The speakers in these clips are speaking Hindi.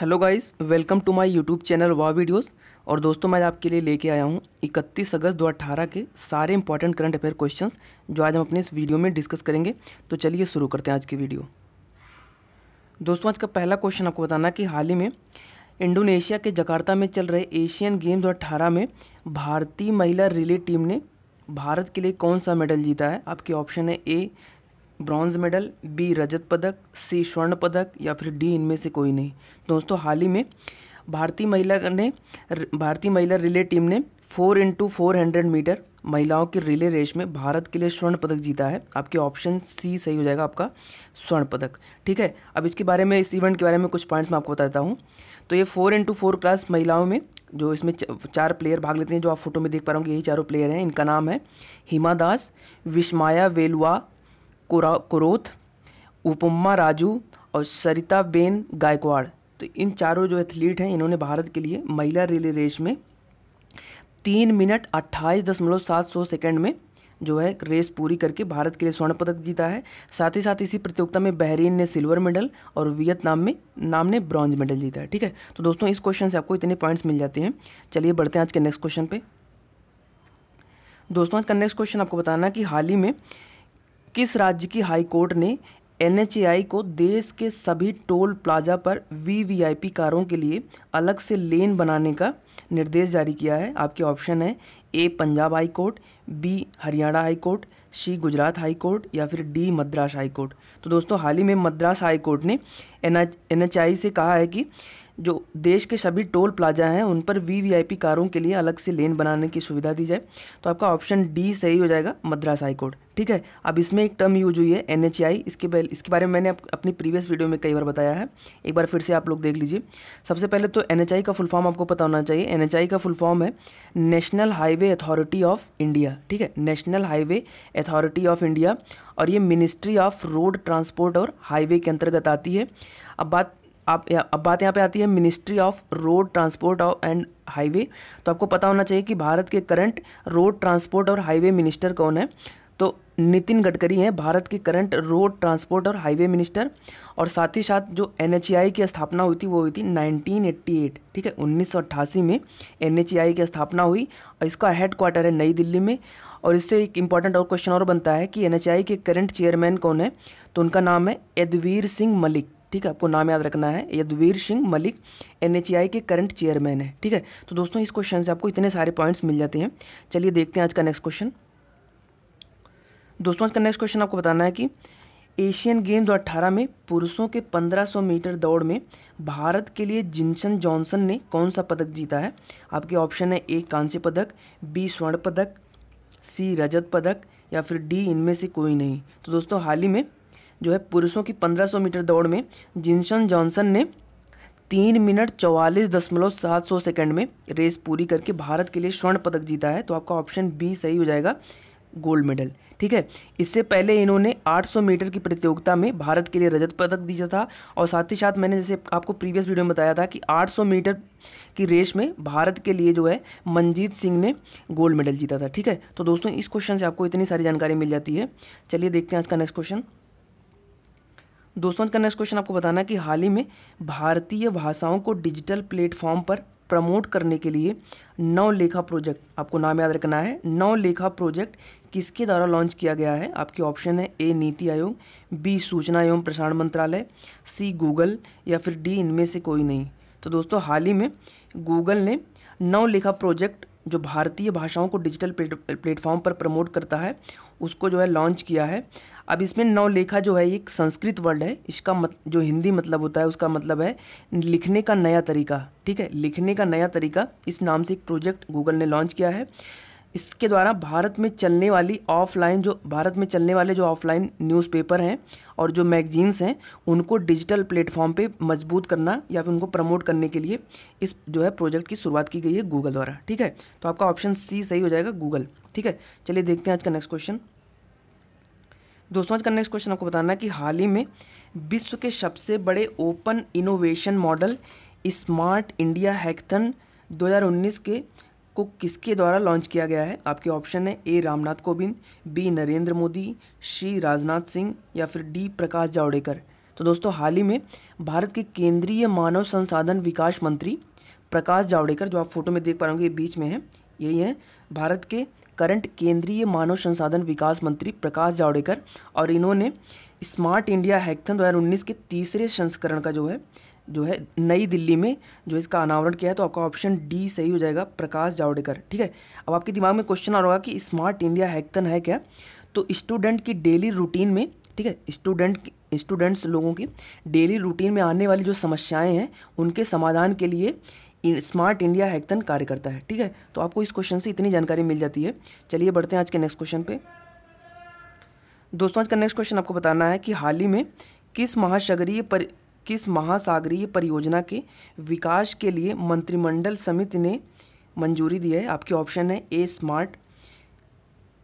hello guys welcome to my YouTube channel वा वीडियोस और दोस्तों मैं आपके लिए लेके आया हूँ 31 अगस्त 2018 के सारे इंपॉर्टेंट करंट अफेयर क्वेश्चंस जो आज हम अपने इस वीडियो में डिस्कस करेंगे तो चलिए शुरू करते हैं आज की वीडियो दोस्तों आज का पहला क्वेश्चन आपको बताना कि हाल ही में इंडोनेशिया के जकार्ता में चल रहे एशियन गेम दो में भारतीय महिला रिले टीम ने भारत के लिए कौन सा मेडल जीता है आपके ऑप्शन है ए ब्रॉन्ज मेडल बी रजत पदक सी स्वर्ण पदक या फिर डी इनमें से कोई नहीं दोस्तों हाल ही में भारतीय महिला ने भारतीय महिला रिले टीम ने four into four hundred metre महिलाओं के रिले रेस में भारत के लिए स्वर्ण पदक जीता है आपके ऑप्शन सी सही हो जाएगा आपका स्वर्ण पदक ठीक है अब इसके बारे में इस इवेंट के बारे में कुछ पॉइंट्स मैं आपको बताता हूँ तो ये फोर इंटू फोर क्लास महिलाओं में जो इसमें चार प्लेयर भाग लेते हैं जो आप फोटो में देख पा रहे होंगे यही चारों प्लेयर हैं इनका नाम है हिमा दास विश्माया वेलुआ कुरोथ उपमा राजू और सरिता बेन गायकवाड़ तो इन चारों जो एथलीट हैं इन्होंने भारत के लिए महिला रिले रेस में तीन मिनट अट्ठाईस दशमलव सात सौ सेकेंड में जो है रेस पूरी करके भारत के लिए स्वर्ण पदक जीता है साथ ही साथ इसी प्रतियोगिता में बहरीन ने सिल्वर मेडल और वियतनाम में नाम ने ब्रॉन्ज मेडल जीता है ठीक है तो दोस्तों इस क्वेश्चन से आपको इतने पॉइंट्स मिल जाते हैं चलिए बढ़ते हैं आज के नेक्स्ट क्वेश्चन पे दोस्तों आज का नेक्स्ट क्वेश्चन आपको बताना कि हाल ही में किस राज्य की हाईकोर्ट ने एन को देश के सभी टोल प्लाजा पर वीवीआईपी कारों के लिए अलग से लेन बनाने का निर्देश जारी किया है आपके ऑप्शन है A Punjab high court B Haryana high court C Gujarat high court या फिर डी मद्रास हाई कोर्ट तो दोस्तों हाल ही में मद्रास हाई कोर्ट ने एन से कहा है कि जो देश के सभी टोल प्लाजा हैं उन पर वी वी आई पी कारों के लिए अलग से लेन बनाने की सुविधा दी जाए तो आपका ऑप्शन डी सही हो जाएगा मद्रास हाईकोर्ट ठीक है अब इसमें एक टर्म यूज हुई है एन एच आई इसके पहले इसके बारे में मैंने अप, अपनी प्रीवियस वीडियो में कई बार बताया है एक बार फिर से आप लोग देख लीजिए सबसे पहले तो एन एच आई का फुल फॉर्म आपको पता होना चाहिए एन एच आई का फुल फॉर्म है national highway authority of India ठीक है national highway authority of India और ये मिनिस्ट्री ऑफ रोड ट्रांसपोर्ट और हाईवे के अंतर्गत आती है अब बात आप अब बात यहाँ पे आती है ministry of road transport and highway तो आपको पता होना चाहिए कि भारत के करंट रोड ट्रांसपोर्ट और हाईवे मिनिस्टर कौन है तो नितिन गडकरी हैं भारत के करंट रोड ट्रांसपोर्ट और हाईवे मिनिस्टर और साथ ही साथ जो एन की स्थापना हुई थी वो हुई थी 1988 ठीक है 1988 में एन की स्थापना हुई और इसका हेड क्वार्टर है नई दिल्ली में और इससे एक इम्पॉर्टेंट और क्वेश्चन और बनता है कि एन के करंट चेयरमैन कौन है तो उनका नाम है यदवीर सिंह मलिक ठीक है आपको नाम याद रखना है यदवीर सिंह मलिक एन के करंट चेयरमैन है ठीक है तो दोस्तों इस क्वेश्चन से आपको इतने सारे पॉइंट्स मिल जाते हैं चलिए देखते हैं आज का नेक्स्ट क्वेश्चन दोस्तों आज का नेक्स्ट क्वेश्चन आपको बताना है कि एशियन गेम 2018 में पुरुषों के 1500 मीटर दौड़ में भारत के लिए जिनसन जॉनसन ने कौन सा पदक जीता है आपके ऑप्शन है ए कांस्य पदक बी स्वर्ण पदक सी रजत पदक या फिर डी इनमें से कोई नहीं तो दोस्तों हाल ही में जो है पुरुषों की 1500 मीटर दौड़ में जिनसन जॉनसन ने तीन मिनट चौवालीस दशमलव सात सौ सेकेंड में रेस पूरी करके भारत के लिए स्वर्ण पदक जीता है तो आपका ऑप्शन बी सही हो जाएगा गोल्ड मेडल ठीक है इससे पहले इन्होंने 800 मीटर की प्रतियोगिता में भारत के लिए रजत पदक दिया था और साथ ही साथ मैंने जैसे आपको प्रीवियस वीडियो में बताया था कि 800 मीटर की रेस में भारत के लिए जो है मनजीत सिंह ने गोल्ड मेडल जीता था ठीक है तो दोस्तों इस क्वेश्चन से आपको इतनी सारी जानकारी मिल जाती है चलिए देखते हैं आज का नेक्स्ट क्वेश्चन दोस्तों का नेक्स्ट क्वेश्चन आपको बताना है कि हाल ही में भारतीय भाषाओं को डिजिटल प्लेटफॉर्म पर प्रमोट करने के लिए नौ लेखा प्रोजेक्ट आपको नाम याद रखना है नौ लेखा प्रोजेक्ट किसके द्वारा लॉन्च किया गया है आपके ऑप्शन है ए नीति आयोग बी सूचना एवं प्रसारण मंत्रालय सी गूगल या फिर डी इनमें से कोई नहीं तो दोस्तों हाल ही में गूगल ने नौ लेखा प्रोजेक्ट जो भारतीय भाषाओं को डिजिटल प्लेटफॉर्म पर प्रमोट करता है उसको जो है लॉन्च किया है अब इसमें नवलेखा जो है एक संस्कृत वर्ड है इसका मत जो हिंदी मतलब होता है उसका मतलब है लिखने का नया तरीका ठीक है लिखने का नया तरीका इस नाम से एक प्रोजेक्ट गूगल ने लॉन्च किया है इसके द्वारा भारत में चलने वाली ऑफलाइन जो भारत में चलने वाले जो ऑफलाइन न्यूज़पेपर हैं और जो मैगजीन्स हैं उनको डिजिटल प्लेटफॉर्म पे मजबूत करना या फिर उनको प्रमोट करने के लिए इस जो है प्रोजेक्ट की शुरुआत की गई है गूगल द्वारा ठीक है तो आपका ऑप्शन सी सही हो जाएगा गूगल ठीक है चलिए देखते हैं आज का नेक्स्ट क्वेश्चन दोस्तों आज का नेक्स्ट क्वेश्चन आपको बताना है कि हाल ही में विश्व के सबसे बड़े open innovation model smart India hackathon 2019 के को किसके द्वारा लॉन्च किया गया है आपके ऑप्शन है A Ramnath Kovind B Narendra Modi C Rajnath Singh या फिर डी प्रकाश जावड़ेकर तो दोस्तों हाल ही में भारत के केंद्रीय मानव संसाधन विकास मंत्री प्रकाश जावड़ेकर जो आप फोटो में देख पा रहे बीच में है यही है भारत के करंट केंद्रीय मानव संसाधन विकास मंत्री प्रकाश जावड़ेकर और इन्होंने स्मार्ट इंडिया हैकथन 2019 के तीसरे संस्करण का जो है जो है नई दिल्ली में जो इसका अनावरण किया है तो आपका ऑप्शन डी सही हो जाएगा प्रकाश जावड़ेकर ठीक है अब आपके दिमाग में क्वेश्चन आ रहा होगा कि स्मार्ट इंडिया हैकथन है क्या तो स्टूडेंट की डेली रूटीन में ठीक है स्टूडेंट स्टूडेंट्स लोगों की डेली रूटीन में आने वाली जो समस्याएं हैं उनके समाधान के लिए स्मार्ट इंडिया हैकथन कार्य करता है ठीक है तो आपको इस क्वेश्चन से इतनी जानकारी मिल जाती है चलिए बढ़ते हैं आज के नेक्स्ट क्वेश्चन पर दोस्तों आज का नेक्स्ट क्वेश्चन आपको बताना है कि हाल ही में किस महासागरीय किस महासागरीय परियोजना के विकास के लिए मंत्रिमंडल समिति ने मंजूरी दी है आपके ऑप्शन है A smart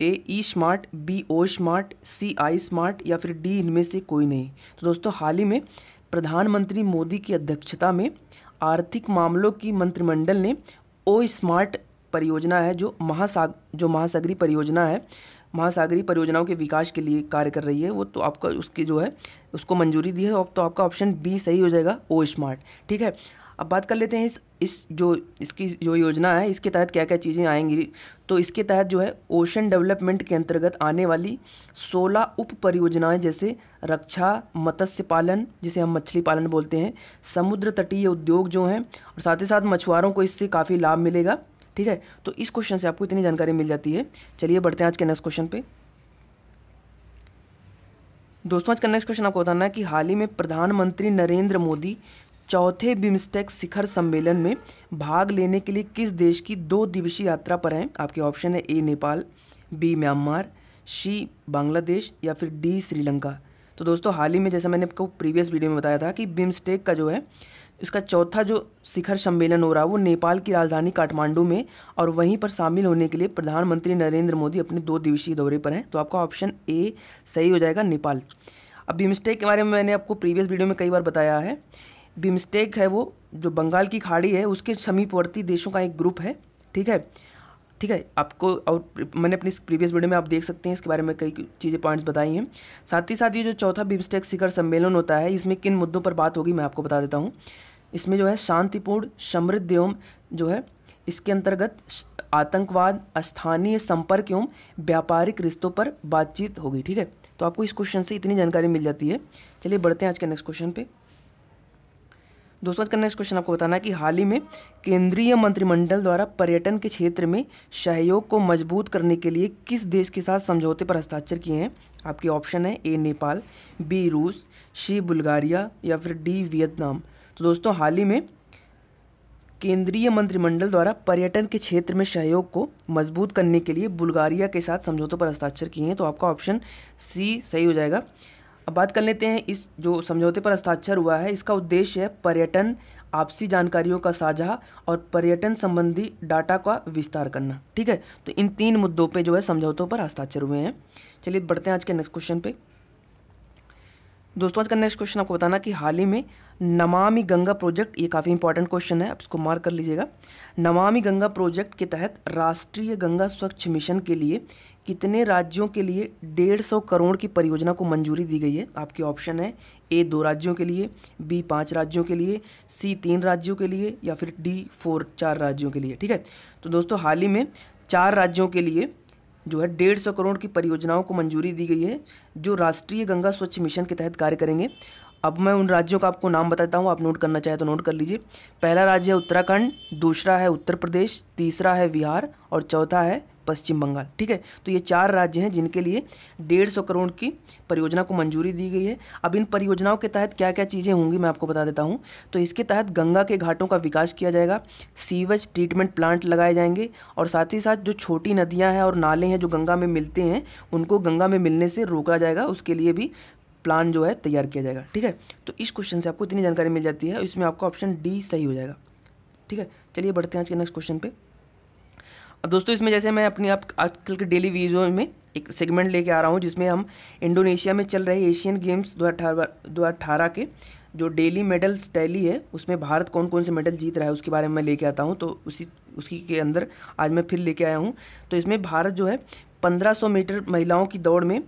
A E smart B O smart C I smart या फिर डी इनमें से कोई नहीं तो दोस्तों हाल ही में प्रधानमंत्री मोदी की अध्यक्षता में आर्थिक मामलों की मंत्रिमंडल ने ओ स्मार्ट परियोजना है जो महासाग जो महासागरी परियोजना है महासागरीय परियोजनाओं के विकास के लिए कार्य कर रही है वो तो आपका उसकी जो है उसको मंजूरी दी है तो आपका ऑप्शन बी सही हो जाएगा ओ स्मार्ट ठीक है अब बात कर लेते हैं इस इस जो इसकी जो योजना है इसके तहत क्या क्या चीज़ें आएंगी तो इसके तहत जो है ओशन डेवलपमेंट के अंतर्गत आने वाली 16 उप परियोजनाएँ जैसे रक्षा मत्स्य पालन जिसे हम मछली पालन बोलते हैं समुद्र तटीय उद्योग जो हैं और साथ ही साथ मछुआरों को इससे काफ़ी लाभ मिलेगा ठीक है तो इस क्वेश्चन से आपको इतनी जानकारी मिल जाती है चलिए बढ़ते हैं आज के नेक्स्ट क्वेश्चन पे दोस्तों आज का नेक्स्ट क्वेश्चन आपको बताना है कि हाल ही में प्रधानमंत्री नरेंद्र मोदी चौथे बिम्स्टेक शिखर सम्मेलन में भाग लेने के लिए किस देश की दो दिवसीय यात्रा पर हैं आपके ऑप्शन है A Nepal B Myanmar C Bangladesh या फिर डी श्रीलंका तो दोस्तों हाल ही में जैसा मैंने आपको प्रीवियस वीडियो में बताया था कि बिम्स्टेक का जो है इसका चौथा जो शिखर सम्मेलन हो रहा है वो नेपाल की राजधानी काठमांडू में और वहीं पर शामिल होने के लिए प्रधानमंत्री नरेंद्र मोदी अपने दो दिवसीय दौरे पर हैं तो आपका ऑप्शन ए सही हो जाएगा नेपाल अब बिमस्टेक के बारे में मैंने आपको प्रीवियस वीडियो में कई बार बताया है बिमस्टेक है वो जो बंगाल की खाड़ी है उसके समीपवर्ती देशों का एक ग्रुप है ठीक है ठीक है आपको और मैंने अपनी प्रीवियस वीडियो में आप देख सकते हैं इसके बारे में कई चीज़ें पॉइंट्स बताई हैं साथ ही साथ ये जो चौथा बिमस्टेक शिखर सम्मेलन होता है इसमें किन मुद्दों पर बात होगी मैं आपको बता देता हूँ इसमें जो है शांतिपूर्ण समृद्ध एवं जो है इसके अंतर्गत आतंकवाद स्थानीय संपर्क एवं व्यापारिक रिश्तों पर बातचीत होगी ठीक है तो आपको इस क्वेश्चन से इतनी जानकारी मिल जाती है चलिए बढ़ते हैं आज के नेक्स्ट क्वेश्चन पे दोस्तों आज का नेक्स्ट क्वेश्चन आपको बताना है कि हाल ही में केंद्रीय मंत्रिमंडल द्वारा पर्यटन के क्षेत्र में सहयोग को मजबूत करने के लिए किस देश के साथ समझौते पर हस्ताक्षर किए हैं आपके ऑप्शन है ए नेपाल बी रूस सी बुल्गारिया या फिर डी वियतनाम तो दोस्तों हाल ही में केंद्रीय मंत्रिमंडल द्वारा पर्यटन के क्षेत्र में सहयोग को मजबूत करने के लिए बुल्गारिया के साथ समझौतों पर हस्ताक्षर किए हैं तो आपका ऑप्शन सी सही हो जाएगा अब बात कर लेते हैं इस जो समझौते पर हस्ताक्षर हुआ है इसका उद्देश्य है पर्यटन आपसी जानकारियों का साझा और पर्यटन संबंधी डाटा का विस्तार करना ठीक है तो इन तीन मुद्दों पे जो है समझौतों पर हस्ताक्षर हुए हैं चलिए बढ़ते हैं आज के नेक्स्ट क्वेश्चन पे दोस्तों आज का नेक्स्ट क्वेश्चन आपको बताना कि हाल ही में नमामि गंगा प्रोजेक्ट ये काफ़ी इंपॉर्टेंट क्वेश्चन है आप इसको मार्क कर लीजिएगा नमामि गंगा प्रोजेक्ट के तहत राष्ट्रीय गंगा स्वच्छ मिशन के लिए कितने राज्यों के लिए डेढ़ सौ करोड़ की परियोजना को मंजूरी दी गई है आपके ऑप्शन है ए दो राज्यों के लिए बी पाँच राज्यों के लिए सी तीन राज्यों के लिए या फिर डी फोर चार राज्यों के लिए ठीक है तो दोस्तों हाल ही में चार राज्यों के लिए जो है डेढ़ सौ करोड़ की परियोजनाओं को मंजूरी दी गई है जो राष्ट्रीय गंगा स्वच्छ मिशन के तहत कार्य करेंगे अब मैं उन राज्यों का आपको नाम बताता हूँ आप नोट करना चाहें तो नोट कर लीजिए पहला राज्य है उत्तराखंड दूसरा है उत्तर प्रदेश तीसरा है बिहार और चौथा है पश्चिम बंगाल ठीक है तो ये चार राज्य हैं जिनके लिए डेढ़ सौ करोड़ की परियोजना को मंजूरी दी गई है अब इन परियोजनाओं के तहत क्या क्या चीज़ें होंगी मैं आपको बता देता हूँ तो इसके तहत गंगा के घाटों का विकास किया जाएगा सीवेज ट्रीटमेंट प्लांट लगाए जाएंगे और साथ ही साथ जो छोटी नदियाँ हैं और नाले हैं जो गंगा में मिलते हैं उनको गंगा में मिलने से रोका जाएगा उसके लिए भी प्लान जो है तैयार किया जाएगा ठीक है तो इस क्वेश्चन से आपको इतनी जानकारी मिल जाती है इसमें आपका ऑप्शन डी सही हो जाएगा ठीक है चलिए बढ़ते हैं आज के नेक्स्ट क्वेश्चन पे अब दोस्तों इसमें जैसे मैं अपनी आप आजकल के डेली वीडियो में एक सेगमेंट लेके आ रहा हूँ जिसमें हम इंडोनेशिया में चल रहे एशियन गेम्स दो हज़ार के जो डेली मेडल्स टैली है उसमें भारत कौन कौन से मेडल जीत रहा है उसके बारे में मैं लेके आता हूँ तो उसी उसी के अंदर आज मैं फिर लेके आया हूँ तो इसमें भारत जो है 1500 मीटर महिलाओं की दौड़ में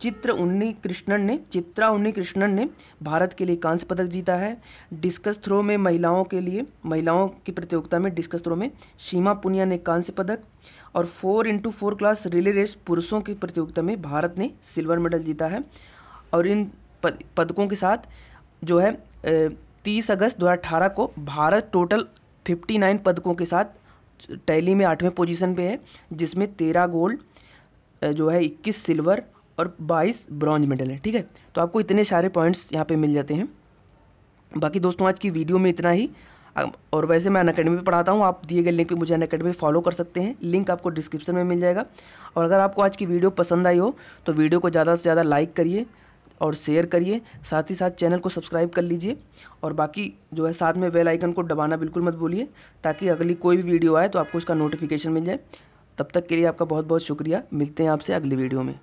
चित्र उन्नी कृष्णन ने चित्रा उन्नी कृष्णन ने भारत के लिए कांस्य पदक जीता है डिस्कस थ्रो में महिलाओं के लिए महिलाओं की प्रतियोगिता में डिस्कस थ्रो में सीमा पुनिया ने कांस्य पदक और four into four class relay race पुरुषों की प्रतियोगिता में भारत ने सिल्वर मेडल जीता है और इन पद, पदकों के साथ जो है तीस अगस्त दो को भारत टोटल नाइन पदकों के साथ टैली में आठवें पोजीशन पे है जिसमें तेरह गोल्ड जो है इक्कीस सिल्वर और बाईस ब्रॉन्ज मेडल है ठीक है तो आपको इतने सारे पॉइंट्स यहाँ पे मिल जाते हैं बाकी दोस्तों आज की वीडियो में इतना ही और वैसे मैं अनकेडमी अकेडमी पढ़ाता हूँ आप दिए गए लिंक पे मुझे अन अकेडमी फॉलो कर सकते हैं लिंक आपको डिस्क्रिप्शन में मिल जाएगा और अगर आपको आज की वीडियो पसंद आई हो तो वीडियो को ज़्यादा से ज़्यादा लाइक करिए और शेयर करिए साथ ही साथ चैनल को सब्सक्राइब कर लीजिए और बाकी जो है साथ में बेल आइकन को दबाना बिल्कुल मत भूलिए ताकि अगली कोई भी वीडियो आए तो आपको उसका नोटिफिकेशन मिल जाए तब तक के लिए आपका बहुत बहुत शुक्रिया मिलते हैं आपसे अगली वीडियो में